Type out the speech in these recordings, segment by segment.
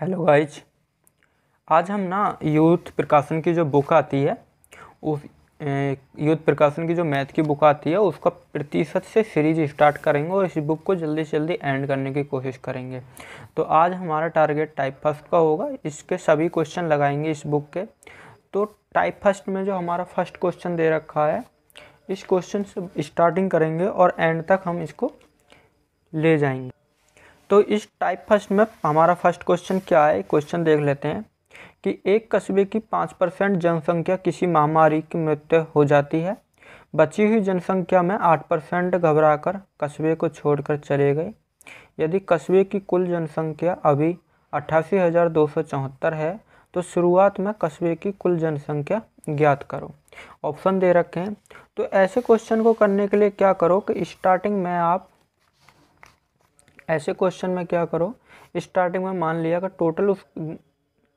hello guys आज हम ना यूथ प्रकाशन की जो बुक आती है उस यूथ प्रकाशन की जो मैथ की बुक आती है उसका प्रतिशत से सीरीज स्टार्ट करेंगे और इस बुक को जल्दी से जल्दी एंड करने की कोशिश करेंगे तो आज हमारा टारगेट टाइप फर्स्ट का होगा इसके सभी क्वेश्चन लगाएंगे इस बुक के तो टाइप फर्स्ट में जो हमारा फर्स्ट क्वेश्चन दे रखा है इस क्वेश्चन से स्टार्टिंग करेंगे और एंड तक हम इसको ले जाएंगे तो इस टाइप फर्स्ट में हमारा फर्स्ट क्वेश्चन क्या है क्वेश्चन देख लेते हैं कि एक कस्बे की पाँच परसेंट जनसंख्या किसी महामारी की मृत्यु हो जाती है बची हुई जनसंख्या में आठ परसेंट घबरा कस्बे को छोड़कर चले गए यदि कस्बे की कुल जनसंख्या अभी अट्ठासी हज़ार दो सौ चौहत्तर है तो शुरुआत में कस्बे की कुल जनसंख्या ज्ञात करो ऑप्शन दे रखे हैं तो ऐसे क्वेश्चन को करने के लिए क्या करो कि स्टार्टिंग में आप ऐसे क्वेश्चन में क्या करो स्टार्टिंग में मान लिया कि टोटल उस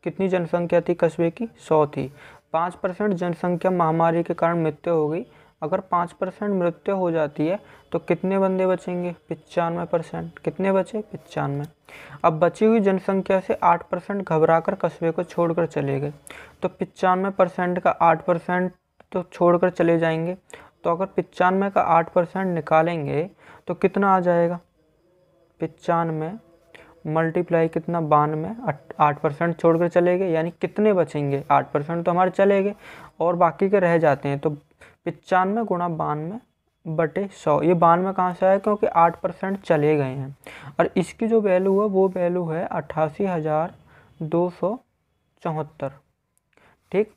कितनी जनसंख्या थी कस्बे की सौ थी पाँच परसेंट जनसंख्या महामारी के कारण मृत्यु हो गई अगर पाँच परसेंट मृत्यु हो जाती है तो कितने बंदे बचेंगे पचानवे परसेंट कितने बचे पचानवे अब बची हुई जनसंख्या से आठ परसेंट घबरा कर कस्बे को छोड़कर चले गए तो पचानवे परसेंट का आठ परसेंट तो छोड़कर चले जाएंगे तो अगर पचानवे का आठ परसेंट निकालेंगे तो कितना आ जाएगा पचानवे मल्टीप्लाई कितना बानवे आठ परसेंट छोड़ कर चले गए यानी कितने बचेंगे आठ परसेंट तो हमारे चले गए और बाकी के रह जाते हैं तो पचानवे गुणा बानवे बटे सौ ये बानवे कहाँ से आया क्योंकि आठ परसेंट चले गए हैं और इसकी जो वैल्यू है वो वैल्यू है अट्ठासी हज़ार दो सौ चौहत्तर ठीक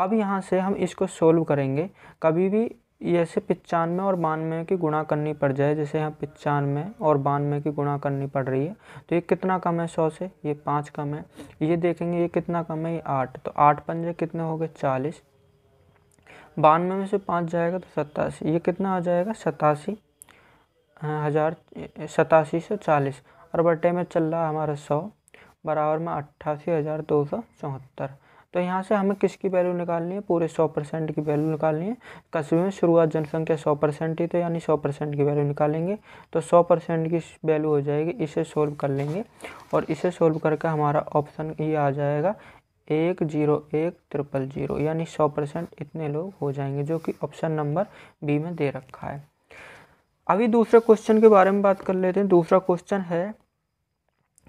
अब यहाँ से हम इसको सोल्व करेंगे कभी भी ऐसे पचानवे और बानवे की गुणा करनी पड़ जाए जैसे यहाँ पचानवे और बानवे की गुणा करनी पड़ रही है तो ये कितना कम है सौ से ये पाँच कम है ये देखेंगे ये कितना कम है ये आठ तो आठ पंजे कितने हो गए चालीस बानवे में से पाँच जाएगा तो सतासी ये कितना आ जाएगा सतासी हाँ, हज़ार सतासी सौ चालीस और बटे में चल रहा हमारा सौ बराबर में अट्ठासी हज़ार दो सौ चौहत्तर तो यहाँ से हमें किसकी वैल्यू निकालनी है पूरे सौ परसेंट की वैल्यू निकालनी है कस्बे में शुरुआत जनसंख्या सौ परसेंट ही तो यानी सौ परसेंट की वैल्यू निकालेंगे तो सौ परसेंट की वैल्यू हो जाएगी इसे सोल्व कर लेंगे और इसे सोल्व करके हमारा ऑप्शन ये आ जाएगा एक जीरो एक ट्रिपल जीरो यानी सौ परसेंट इतने लोग हो जाएंगे जो कि ऑप्शन नंबर बी में दे रखा है अभी दूसरे क्वेश्चन के बारे में बात कर लेते हैं दूसरा क्वेश्चन है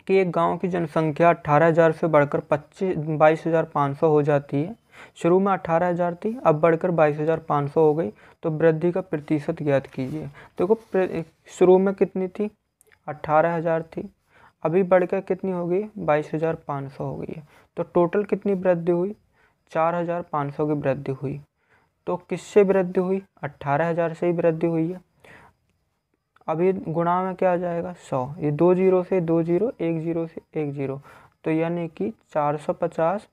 कि एक गांव की जनसंख्या 18,000 से बढ़कर 25 22,500 हो जाती है शुरू में 18,000 थी अब बढ़कर 22,500 हो गई तो वृद्धि का प्रतिशत ज्ञात कीजिए देखो शुरू में कितनी थी 18,000 थी अभी बढ़कर कितनी हो गई बाईस हज़ार पाँच सौ हो गई है तो टोटल कितनी वृद्धि हुई चार हज़ार पाँच सौ की वृद्धि हुई तो किससे वृद्धि हुई अट्ठारह हज़ार से ही वृद्धि हुई है अभी गुणा में क्या आ जाएगा सौ ये दो जीरो से दो जीरो एक जीरो से एक जीरो तो यानी कि चार सौ पचास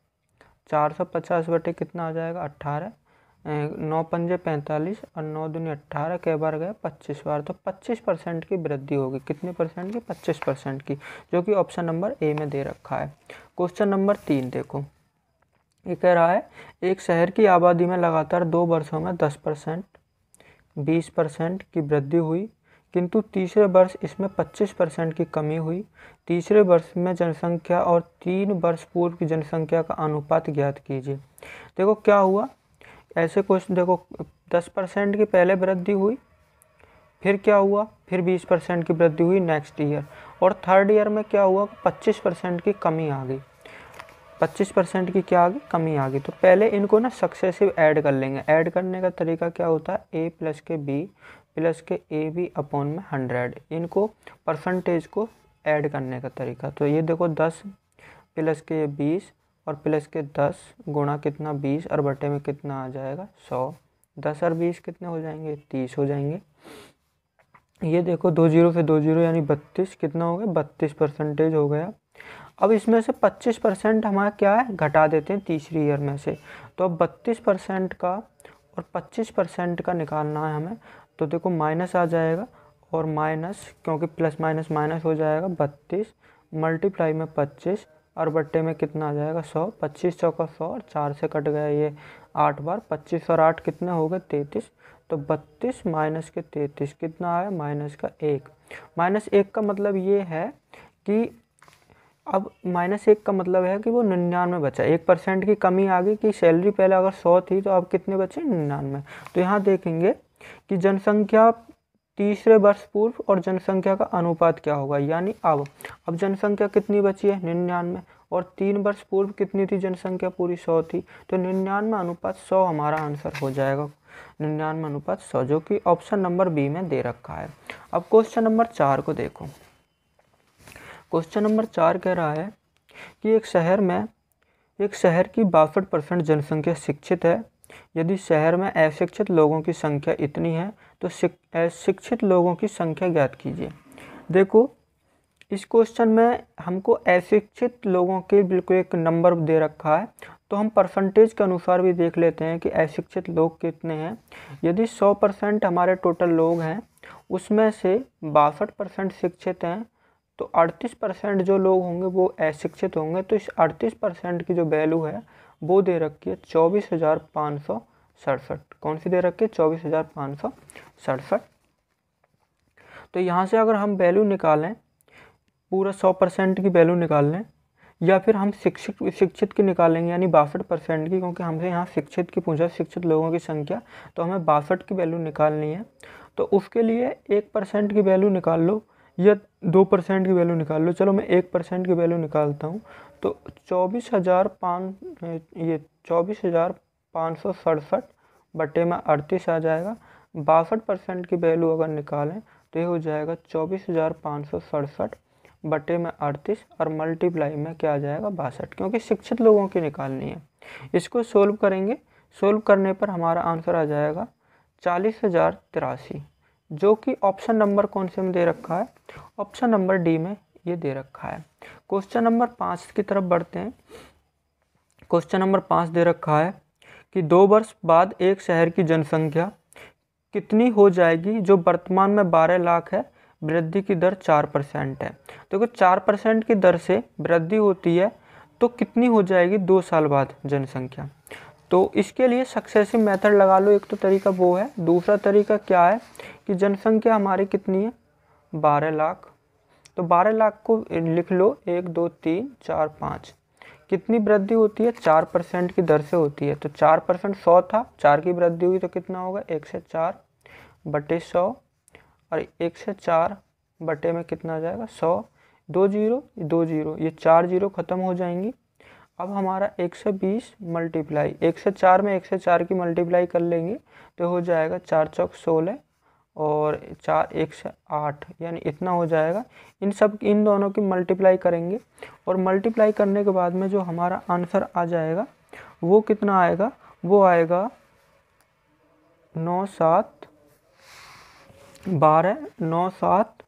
चार सौ पचास बटे कितना आ जाएगा अट्ठारह नौ पंजे पैंतालीस और नौ दुनिया अट्ठारह कई बार गए पच्चीस बार तो पच्चीस परसेंट की वृद्धि होगी कितने परसेंट की पच्चीस परसेंट की जो कि ऑप्शन नंबर ए में दे रखा है क्वेश्चन नंबर तीन देखो ये कह रहा है एक शहर की आबादी में लगातार दो वर्षों में दस परसेंट बीस परसेंट की वृद्धि हुई किंतु तीसरे वर्ष इसमें 25 परसेंट की कमी हुई तीसरे वर्ष में जनसंख्या और तीन वर्ष पूर्व की जनसंख्या का अनुपात ज्ञात कीजिए देखो क्या हुआ ऐसे क्वेश्चन देखो 10 परसेंट की पहले वृद्धि हुई फिर क्या हुआ फिर 20 परसेंट की वृद्धि हुई नेक्स्ट ईयर और थर्ड ईयर में क्या हुआ 25 परसेंट की कमी आ गई 25 परसेंट की क्या आ गई कमी आ गई तो पहले इनको ना सक्सेसिव ऐड कर लेंगे ऐड करने का तरीका क्या होता है ए प्लस के बी प्लस के ए बी अपॉन में हंड्रेड इनको परसेंटेज को ऐड करने का तरीका तो ये देखो दस प्लस के ये बीस और प्लस के दस गुणा कितना बीस और बटे में कितना आ जाएगा सौ दस और बीस कितने हो जाएंगे तीस हो जाएंगे ये देखो दो जीरो से दो जीरो यानी बत्तीस कितना हो गया बत्तीस परसेंटेज हो गया अब इसमें से पच्चीस परसेंट हमारा क्या है घटा देते हैं तीसरी ईयर में से तो अब बत्तीस परसेंट का और पच्चीस परसेंट का निकालना है हमें तो देखो माइनस आ जाएगा और माइनस क्योंकि प्लस माइनस माइनस हो जाएगा बत्तीस मल्टीप्लाई में पच्चीस और बट्टे में कितना आ जाएगा सौ पच्चीस सौ का सौ और चार से कट गया ये आठ बार पच्चीस और आठ कितने हो गए तैंतीस तो बत्तीस माइनस के तैंतीस कितना आया माइनस का एक माइनस एक का मतलब ये है कि अब माइनस एक का मतलब है कि वो निन्यानवे बचा एक परसेंट की कमी आ गई कि सैलरी पहले अगर सौ थी तो अब कितने बचे निन्यानवे तो यहाँ देखेंगे कि जनसंख्या तीसरे वर्ष पूर्व और जनसंख्या का अनुपात क्या होगा यानी अब अब जनसंख्या कितनी बची है निन्यानवे और तीन वर्ष पूर्व कितनी थी जनसंख्या पूरी सौ थी तो निन्यानवे अनुपात सौ हमारा आंसर हो जाएगा निन्यानवे अनुपात सौ जो कि ऑप्शन नंबर बी में दे रखा है अब क्वेश्चन नंबर चार को देखो क्वेश्चन नंबर चार कह रहा है कि एक शहर में एक शहर की बासठ परसेंट जनसंख्या शिक्षित है यदि शहर में अशिक्षित लोगों की संख्या इतनी है तो शिक्षित लोगों की संख्या ज्ञात कीजिए देखो इस क्वेश्चन में हमको अशिक्षित लोगों के बिल्कुल एक नंबर दे रखा है तो हम परसेंटेज के अनुसार भी देख लेते हैं कि अशिक्षित लोग कितने हैं यदि 100 परसेंट हमारे टोटल लोग हैं उसमें से बासठ परसेंट शिक्षित हैं तो 38 परसेंट जो लोग होंगे वो अशिक्षित होंगे तो इस 38 परसेंट की जो वैल्यू है वो दे रखी है चौबीस हज़ार पाँच सौ सड़सठ कौन सी दे रखी है चौबीस हज़ार पाँच सौ सड़सठ तो यहाँ से अगर हम वैल्यू निकालें पूरा सौ परसेंट की वैल्यू निकाल लें या फिर हम शिक्षित शिक्षित की निकालेंगे यानी बासठ परसेंट की क्योंकि हमसे यहाँ शिक्षित की पूछा शिक्षित लोगों की संख्या तो हमें बासठ की वैल्यू निकालनी है तो उसके लिए एक परसेंट की वैल्यू निकाल लो या दो परसेंट की वैल्यू निकाल लो चलो मैं एक परसेंट की वैल्यू निकालता हूँ तो चौबीस हज़ार पाँच ये चौबीस हज़ार पाँच सौ सड़सठ बटे में अड़तीस आ जाएगा बासठ परसेंट की वैल्यू अगर निकालें तो ये हो जाएगा चौबीस हज़ार पाँच सौ सड़सठ बटे में अड़तीस और मल्टीप्लाई में क्या आ जाएगा बासठ क्योंकि शिक्षित लोगों की निकालनी है इसको सोल्व करेंगे सोल्व करने पर हमारा आंसर आ जाएगा चालीस हज़ार तिरासी जो कि ऑप्शन नंबर कौन से में दे रखा है ऑप्शन नंबर डी में ये दे रखा है क्वेश्चन नंबर पाँच की तरफ बढ़ते हैं क्वेश्चन नंबर पाँच दे रखा है कि दो वर्ष बाद एक शहर की जनसंख्या कितनी हो जाएगी जो वर्तमान में बारह लाख है वृद्धि की दर चार परसेंट है देखो चार परसेंट की दर से वृद्धि होती है तो कितनी हो जाएगी दो साल बाद जनसंख्या तो इसके लिए सक्सेसिव मेथड लगा लो एक तो तरीका वो है दूसरा तरीका क्या है कि जनसंख्या हमारी कितनी है बारह लाख तो 12 लाख को लिख लो एक दो तीन चार पाँच कितनी वृद्धि होती है चार परसेंट की दर से होती है तो चार परसेंट सौ था चार की वृद्धि हुई तो कितना होगा एक से चार बटे सौ और एक से चार बटे में कितना आ जाएगा सौ दो जीरो दो जीरो ये चार जीरो ख़त्म हो जाएंगी अब हमारा एक सौ बीस मल्टीप्लाई एक से चार में एक से चार की मल्टीप्लाई कर लेंगे तो हो जाएगा चार चौक सोलह और चार एक से आठ यानी इतना हो जाएगा इन सब इन दोनों की मल्टीप्लाई करेंगे और मल्टीप्लाई करने के बाद में जो हमारा आंसर आ जाएगा वो कितना आएगा वो आएगा नौ सात बारह नौ सात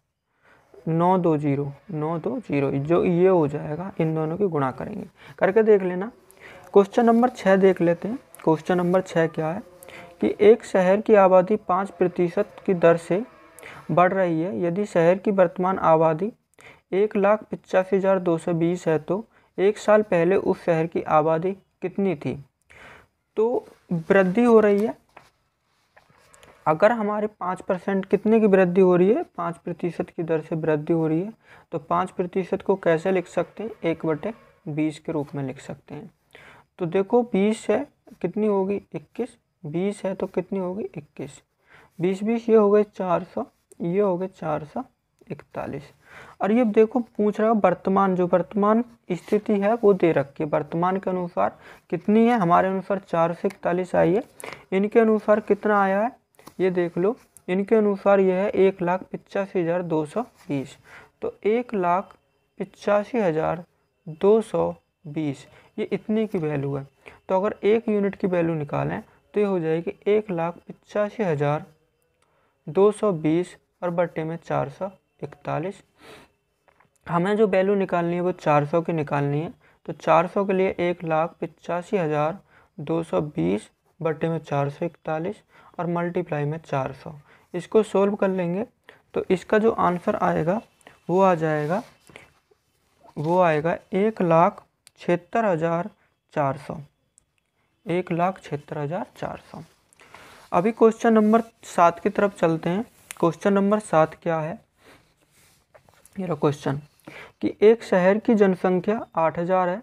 नौ दो जीरो नौ दो जीरो जो ये हो जाएगा इन दोनों की गुणा करेंगे करके देख लेना क्वेश्चन नंबर छः देख लेते हैं क्वेश्चन नंबर छः क्या है कि एक शहर की आबादी पाँच प्रतिशत की दर से बढ़ रही है यदि शहर की वर्तमान आबादी एक लाख पचासी हज़ार दो सौ बीस है तो एक साल पहले उस शहर की आबादी कितनी थी तो वृद्धि हो रही है अगर हमारे पाँच परसेंट कितने की वृद्धि हो रही है पाँच प्रतिशत की दर से वृद्धि हो रही है तो पाँच प्रतिशत को कैसे लिख सकते हैं एक बटे बीस के रूप में लिख सकते हैं तो देखो बीस है कितनी होगी इक्कीस बीस है तो कितनी होगी इक्कीस बीस बीस ये हो गए चार सौ ये हो गए चार सौ इकतालीस और ये देखो पूछ रहा है वर्तमान जो वर्तमान स्थिति है वो दे रखी है वर्तमान के अनुसार कितनी है हमारे अनुसार चार सौ इकतालीस आई है इनके अनुसार कितना आया है ये देख लो इनके अनुसार यह है एक लाख पिचासी हज़ार दो सौ बीस तो एक लाख पिचासी हज़ार दो सौ बीस ये इतनी की वैल्यू है तो अगर एक यूनिट की वैल्यू निकालें तो ये हो जाएगी एक लाख पचासी हज़ार दो सौ बीस और बट्टे में चार सौ इकतालीस हमें जो वैल्यू निकालनी है वो चार सौ की निकालनी है तो चार सौ के लिए एक लाख पचासी हज़ार दो सौ बीस बट्टे में चार सौ इकतालीस और मल्टीप्लाई में चार सौ इसको सोल्व कर लेंगे तो इसका जो आंसर आएगा वो आ जाएगा वो आएगा एक लाख छिहत्तर हज़ार चार सौ एक लाख छिहत्तर हज़ार चार सौ अभी क्वेश्चन नंबर सात की तरफ चलते हैं क्वेश्चन नंबर सात क्या है मेरा क्वेश्चन कि एक शहर की जनसंख्या आठ हज़ार है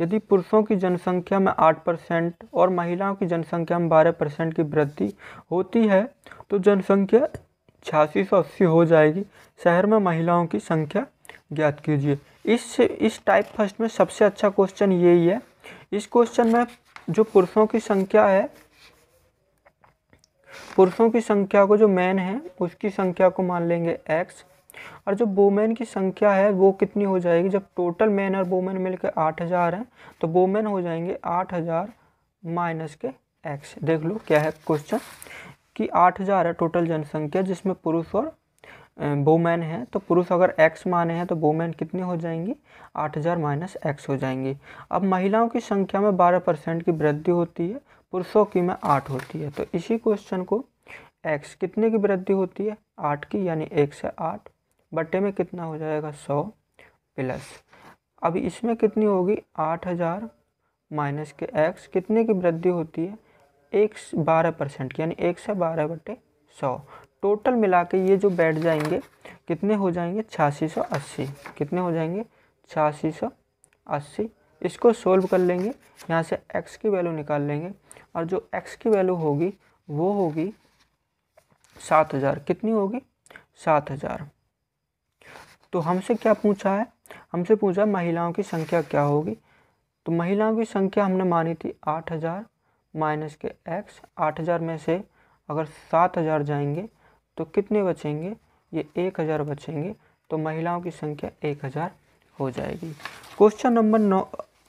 यदि पुरुषों की जनसंख्या में आठ परसेंट और महिलाओं की जनसंख्या में बारह परसेंट की वृद्धि होती है तो जनसंख्या छियासी सौ अस्सी हो जाएगी शहर में महिलाओं की संख्या ज्ञात कीजिए इस इस टाइप फर्स्ट में सबसे अच्छा क्वेश्चन यही है इस क्वेश्चन में जो पुरुषों की संख्या है पुरुषों की संख्या को जो मैन है उसकी संख्या को मान लेंगे एक्स और जो वोमेन की संख्या है वो कितनी हो जाएगी जब टोटल मैन और वोमेन मिलकर आठ हज़ार है तो वोमेन हो जाएंगे आठ हज़ार माइनस के एक्स देख लो क्या है क्वेश्चन कि आठ हज़ार है टोटल जनसंख्या जिसमें पुरुष और वोमैन है तो पुरुष अगर एक्स माने हैं तो वोमैन कितने हो जाएंगे आठ हज़ार माइनस एक्स हो जाएंगे अब महिलाओं की संख्या में बारह परसेंट की वृद्धि होती है पुरुषों की में आठ होती है तो इसी क्वेश्चन को एक्स कितने की वृद्धि होती है आठ की यानी एक से आठ बट्टे में कितना हो जाएगा सौ प्लस अब इसमें कितनी होगी आठ हज़ार माइनस के एक्स कितने की वृद्धि होती है एक बारह परसेंट की यानी एक से बारह बटे सौ टोटल मिला के ये जो बैठ जाएंगे कितने हो जाएंगे छियासी सौ अस्सी कितने हो जाएंगे छियासी सौ अस्सी इसको सोल्व कर लेंगे यहाँ से x की वैल्यू निकाल लेंगे और जो x की वैल्यू होगी वो होगी सात हज़ार कितनी होगी सात हज़ार तो हमसे क्या पूछा है हमसे पूछा महिलाओं की संख्या क्या होगी तो महिलाओं की संख्या हमने मानी थी आठ हज़ार माइनस के एक्स आठ हज़ार में से अगर सात हज़ार जाएंगे तो कितने बचेंगे ये एक हज़ार बचेंगे तो महिलाओं की संख्या एक हज़ार हो जाएगी क्वेश्चन नंबर नौ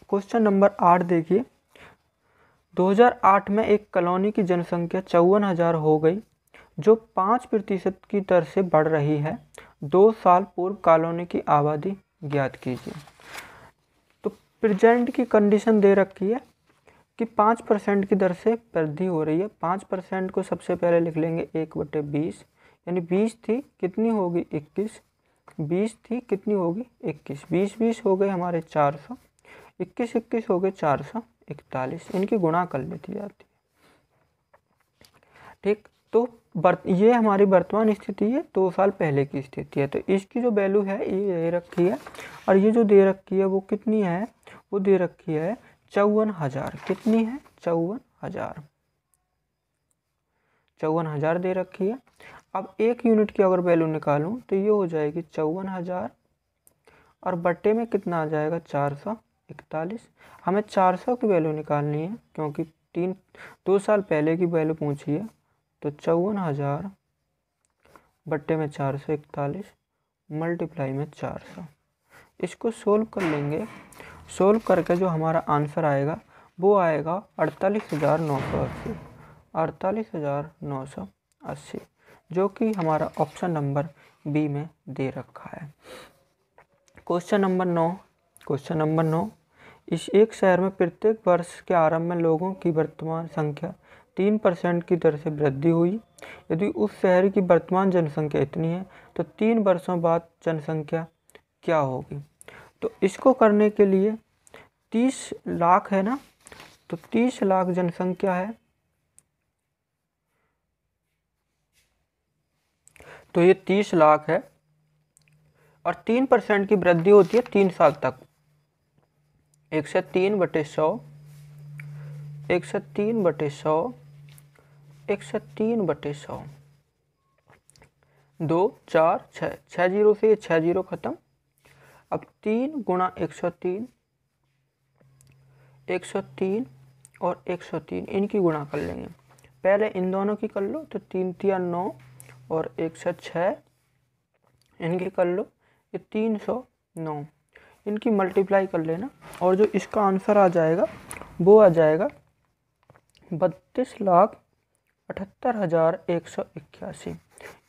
क्वेश्चन नंबर आठ देखिए 2008 में एक कॉलोनी की जनसंख्या चौवन हज़ार हो गई जो पाँच प्रतिशत की दर से बढ़ रही है दो साल पूर्व कॉलोनी की आबादी ज्ञात कीजिए तो प्रेजेंट की कंडीशन दे रखी है कि पाँच परसेंट की दर से वृद्धि हो रही है पाँच परसेंट को सबसे पहले लिख लेंगे एक बटे बीस यानी बीस थी कितनी होगी इक्कीस बीस थी कितनी होगी इक्कीस बीस बीस हो गए हमारे चार सौ इक्कीस इक्कीस हो गए चार सौ इकतालीस इनकी गुणा कर लेती जाती है ठीक तो ये हमारी वर्तमान स्थिति है दो साल पहले की स्थिति है तो इसकी जो वैल्यू है ये दे रखी है और ये जो दे रखी है वो कितनी है वो दे रखी है चौवन हज़ार कितनी है चौवन हज़ार चौवन हज़ार दे रखी है अब एक यूनिट की अगर वैल्यू निकालूँ तो ये हो जाएगी चौवन हज़ार और बट्टे में कितना आ जाएगा चार सौ इकतालीस हमें चार सौ की वैल्यू निकालनी है क्योंकि तीन दो साल पहले की वैल्यू पूछी है तो चौवन हज़ार बट्टे में चार सौ इकतालीस मल्टीप्लाई में चार सौ इसको सोल्व कर लेंगे सोल्व करके जो हमारा आंसर आएगा वो आएगा अड़तालीस हज़ार नौ सौ अस्सी अड़तालीस हज़ार नौ सौ अस्सी जो कि हमारा ऑप्शन नंबर बी में दे रखा है क्वेश्चन नंबर नौ क्वेश्चन नंबर नौ इस एक शहर में प्रत्येक वर्ष के आरंभ में लोगों की वर्तमान संख्या तीन परसेंट की दर से वृद्धि हुई यदि उस शहर की वर्तमान जनसंख्या इतनी है तो तीन वर्षों बाद जनसंख्या क्या होगी तो इसको करने के लिए तीस लाख है ना तो तीस लाख जनसंख्या है तो ये तीस लाख है और तीन परसेंट की वृद्धि होती है तीन साल तक एक से तीन बटे सौ एक से तीन बटे सौ एक से तीन बटे सौ दो चार छः छः जीरो से ये छः जीरो ख़त्म अब तीन गुणा एक सौ तीन एक सौ तीन और एक सौ तीन इनकी गुणा कर लेंगे पहले इन दोनों की कर लो तो तीन तिया नौ और एक सौ छः इनके कर लो ये तीन सौ नौ इनकी मल्टीप्लाई कर लेना और जो इसका आंसर आ जाएगा वो आ जाएगा बत्तीस लाख अठहत्तर हज़ार एक सौ इक्यासी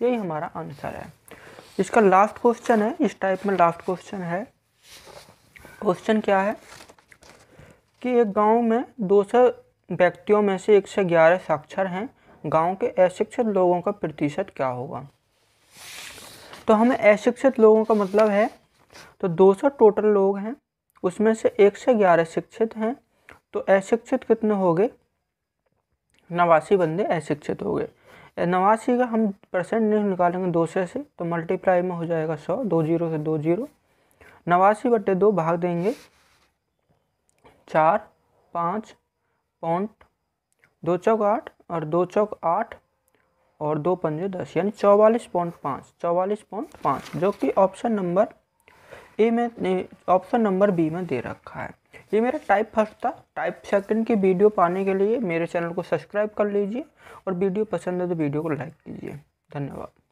यही हमारा आंसर है इसका लास्ट क्वेश्चन है इस टाइप में लास्ट क्वेश्चन है क्वेश्चन क्या है कि एक गांव में दो सौ व्यक्तियों में से एक से ग्यारह साक्षर हैं गांव के अशिक्षित लोगों का प्रतिशत क्या होगा तो हमें अशिक्षित लोगों का मतलब है तो 200 टोटल लोग हैं उसमें से एक से ग्यारह शिक्षित हैं तो अशिक्षित कितने हो गए नवासी बंदे अशिक्षित हो गए नवासी का हम परसेंट नहीं निकालेंगे दो से से तो मल्टीप्लाई में हो जाएगा सौ दो जीरो से दो जीरो नवासी बटे दो भाग देंगे चार पाँच पॉइंट दो चौक आठ और दो चौक आठ और दो पंजे दस यानी चौवालीस पॉइंट पाँच चौवालीस पॉइंट पाँच जो कि ऑप्शन नंबर ए में ऑप्शन नंबर बी में दे रखा है ये मेरा टाइप फर्स्ट था टाइप सेकंड की वीडियो पाने के लिए मेरे चैनल को सब्सक्राइब कर लीजिए और वीडियो पसंद है तो वीडियो को लाइक कीजिए धन्यवाद